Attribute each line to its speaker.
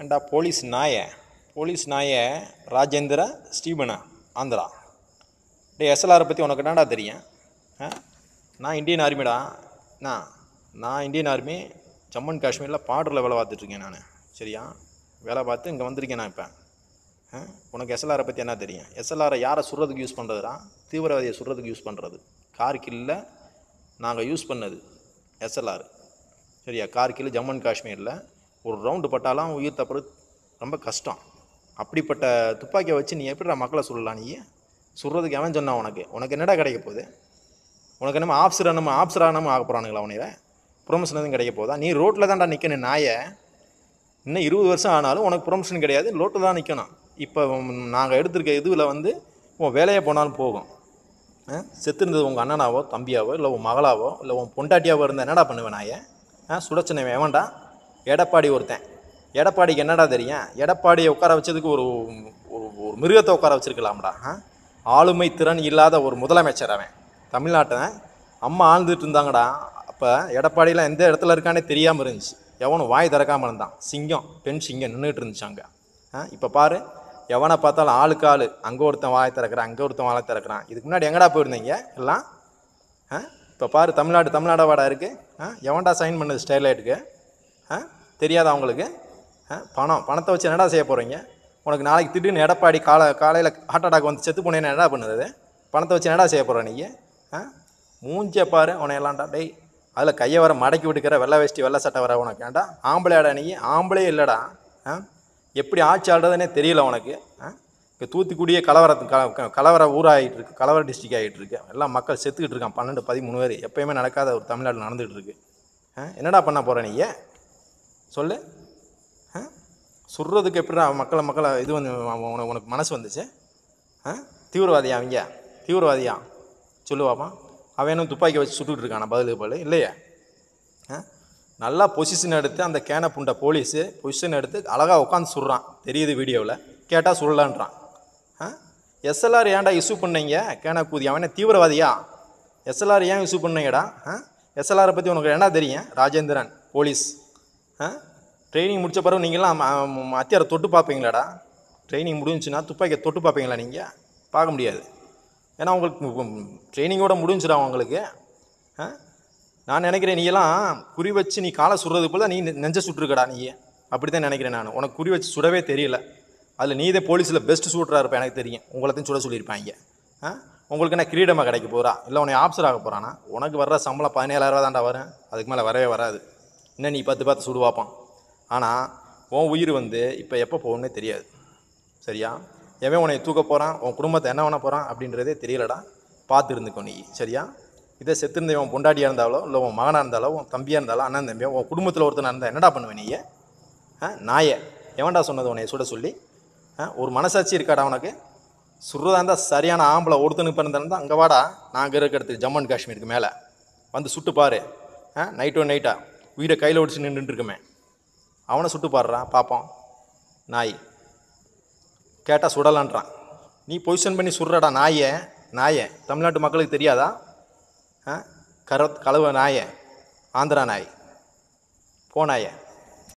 Speaker 1: ஏண்டா போலீஸ் நாய போலீஸ் நாய ராஜேந்திர ஸ்டீபனா ஆந்திரா டே எஸ்எல்ஆரை பற்றி உனக்கு என்னடா தெரியும் நான் இந்தியன் ஆர்மிடா நான் நான் இந்தியன் ஆர்மி ஜம்மு அண்ட் காஷ்மீரில் பாடரில் வேலை பார்த்துட்ருக்கேன் நான் சரியா வேலை பார்த்து இங்கே வந்திருக்கேன் நான் இப்போ உனக்கு எஸ்எல்ஆரை பற்றி என்ன தெரியும் எஸ்எல்ஆரை யாரை சுடுறதுக்கு யூஸ் பண்ணுறதுடா தீவிரவாதியை சுடுறதுக்கு யூஸ் பண்ணுறது கார்கில்ல நாங்கள் யூஸ் பண்ணது எஸ்எல்ஆர் சரியா கார்கில் ஜம்மு அண்ட் காஷ்மீரில் ஒரு ரவுண்டு பட்டாலாம் உயிர் தப்புறது ரொம்ப கஷ்டம் அப்படிப்பட்ட துப்பாக்கியை வச்சு நீ நான் மக்களை சொல்லலாம் நீ சொல்கிறதுக்கு எவன் சொன்னான் உனக்கு உனக்கு என்னடா கிடைக்க போகுது உனக்கு என்னமோ ஆஃபீஸர் நம்ம ஆஃப்சர் ஆனமும் ஆக போகிறானுங்களா உனைய ப்ரொமோஷன் எதுவும் கிடைக்க போதா நீ ரோட்டில் தான்டா நிற்கணும் நாயை இன்னும் இருபது வருஷம் ஆனாலும் உனக்கு ப்ரொமோஷன் கிடையாது ரோட்டில் தான் நிற்கணும் இப்போ நாங்கள் எடுத்திருக்க இதுவில் வந்து உன் வேலையே போனாலும் போகும் செத்துருந்தது உங்கள் அண்ணனாவோ தம்பியாவோ இல்லை உன் மகளாவோ இல்லை உன் பொண்டாட்டியாவோ இருந்தால் என்னடா பண்ணுவேன் நாயை சுடச்சனை வேண்டாம் எடப்பாடி ஒருத்தன் எடப்பாடிக்கு என்னடா தெரியும் எடப்பாடியை உட்கார வச்சதுக்கு ஒரு ஒரு மிருகத்தை உட்கார வச்சுருக்கலாம்டா ஆளுமை திறன் இல்லாத ஒரு முதலமைச்சர் அவன் தமிழ்நாட்டை அம்மா ஆழ்ந்துட்டு இருந்தாங்கடா அப்போ எடப்பாடியெலாம் எந்த இடத்துல இருக்கானே தெரியாமல் இருந்துச்சு எவனும் வாய் திறக்காமல் இருந்தான் சிங்கம் பெண் சிங்கம் நின்றுட்டு இருந்துச்சு அங்கே இப்போ பாரு எவனை பார்த்தாலும் ஆளுக்கு ஆள் அங்கே ஒருத்தன் வாய் திறக்கிறான் அங்கே ஒருத்தன் வாழை திறக்கிறான் இதுக்கு முன்னாடி எங்கடா போயிருந்தீங்க எல்லாம் இப்போ பாரு தமிழ்நாடு தமிழ்நாடு வாடா இருக்குது எவன்டா சைன் பண்ணது இருக்குது தெரியாதா அவங்களுக்கு பணம் பணத்தை வச்சு என்னடா செய்ய போகிறீங்க உனக்கு நாளைக்கு திடீர்னு எடப்பாடி காலை காலையில் ஹார்ட் அட்டாக் வந்து செத்து போனேன்னு என்னடா பண்ணுது பணத்தை வச்சு என்னடா செய்ய நீங்கள் ஆ மூஞ்சை பாரு உன எல்லாம்டா டேய் அதில் கையை வர மடக்கி விட்டுக்கிற வெள்ளை வேஷ்டி வெள்ளை சட்டை வர உனக்கு ஏன்டா ஆம்பளையாடா நீ ஆம்பளே இல்லைடா ஆ எப்படி ஆட்சி ஆடுறதுனே தெரியல உனக்கு இப்போ தூத்துக்குடியே கலவர கலவர ஊராகிட்டு இருக்கு கலவர டிஸ்ட்ரிக் ஆகிட்டு இருக்கு எல்லாம் மக்கள் செத்துக்கிட்டு இருக்கான் பன்னெண்டு பதிமூணு பேர் எப்போயுமே நடக்காத ஒரு தமிழ்நாடு நடந்துகிட்டு இருக்கு என்னடா பண்ண போகிறேன் நீ சொல்லு சொல்கிறதுக்கு எப்படிடா மக்களை மக்களை இது வந்து உனக்கு உனக்கு மனசு வந்துச்சு ஆ தீவிரவாதியா அவங்க தீவிரவாதியா சொல்லுவாப்பா அவன் என்ன துப்பாக்கி வச்சு சுட்டுக்கிட்டு இருக்கான் பதிலுக்கு பதில் இல்லையா ஆ நல்லா பொசிஷன் எடுத்து அந்த கேனை புண்ட போலீஸு பொசிஷன் எடுத்து அழகாக உட்காந்து சுடுறான் தெரியுது வீடியோவில் கேட்டால் சுடலான்றான் ஆ எஸ்எல்ஆர் ஏன்டா இஷ்யூ பண்ணீங்க கேனை கூதி என்ன தீவிரவாதியா எஸ்எல்ஆர் ஏன் இஷ்யூ பண்ணீங்கடா ஆ எஸ்எல்ஆரை பற்றி உனக்கு என்ன தெரியும் ராஜேந்திரன் போலீஸ் ஆ ட்ரைனிங் முடித்த பிறகு நீங்களாம் அத்தியாரை தொட்டு பார்ப்பீங்களாடா ட்ரைனிங் முடிஞ்சுனா துப்பாக்கியை தொட்டு பார்ப்பீங்களா நீங்கள் பார்க்க முடியாது ஏன்னா உங்களுக்கு ட்ரைனிங்கோட முடிஞ்சிடா உங்களுக்கு ஆ நான் நினைக்கிறேன் நீ குறி வச்சு நீ காலை சுடுறது போல் நீ நெஞ்ச சுட்டுருக்கடா நீ அப்படி தான் நினைக்கிறேன் நான் உனக்கு குறி வச்சு சுடவே தெரியல அதில் நீ இதே போலீஸில் பெஸ்ட் சூட்டராக இருப்பேன் எனக்கு தெரியும் உங்களத்தையும் சுட சொல்லியிருப்பாங்க ஆ உங்களுக்கு என்ன கிரீடமாக கிடைக்க போகிறா இல்லை உன்னை ஆப்சர் ஆக போகிறானா உனக்கு வர்ற சம்பளம் பதினேழாயிரரூவா தாண்டா வரும் அதுக்கு மேலே வரவே வராது இன்னும் நீ பார்த்து பார்த்து சுடுவாப்பான் ஆனால் உன் உயிர் வந்து இப்போ எப்போ போகணுன்னு தெரியாது சரியா எவன் உன்னை தூக்க போகிறான் உன் குடும்பத்தை என்ன பண்ண போகிறான் அப்படின்றதே தெரியலடா பார்த்து இருந்துக்கோ நீ சரியா இதை செத்துருந்த உன் பொண்டாட்டியாக இருந்தாலோ இல்லை உன் மகனாக இருந்தாலோ உன் தம்பியாக இருந்தாலோ அண்ணன் தம்பியோ உன் குடும்பத்தில் ஒருத்தன் இருந்தால் என்னடா பண்ணுவேன் நீ ஆ நாயை எவன்டா சொன்னது உன்னை சுட சொல்லி ஒரு மனசாட்சி இருக்காடா உனக்கு சுடுறதா இருந்தால் சரியான ஆம்பளை ஒருத்தனுக்கு பிறந்திருந்தால் அங்கே வாடா நாங்கள் இருக்கிற இடத்துக்கு ஜம்மு அண்ட் காஷ்மீருக்கு மேலே வந்து சுட்டு பாரு நைட்டு நைட்டாக உயிரை கையில் ஒடிச்சு நின்றுட்டுருக்குமே அவனை சுட்டு பாடுறான் பார்ப்போம் நாய் கேட்டால் சுடலான்றான் நீ பொசிஷன் பண்ணி சுடுறடா நாயை நாயை தமிழ்நாட்டு மக்களுக்கு தெரியாதா கர கலவ நாயை ஆந்திரா நாய் போனாயை